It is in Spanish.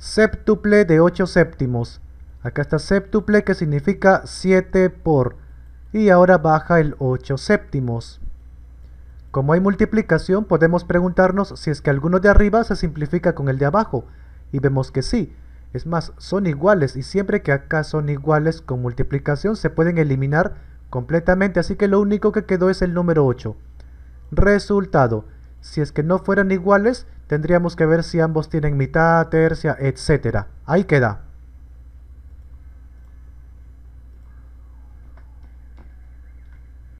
Séptuple de 8 séptimos. Acá está séptuple que significa 7 por. Y ahora baja el 8 séptimos. Como hay multiplicación, podemos preguntarnos si es que alguno de arriba se simplifica con el de abajo. Y vemos que sí. Es más, son iguales y siempre que acá son iguales con multiplicación se pueden eliminar completamente. Así que lo único que quedó es el número 8. Resultado. Si es que no fueran iguales, tendríamos que ver si ambos tienen mitad, tercia, etc. Ahí queda.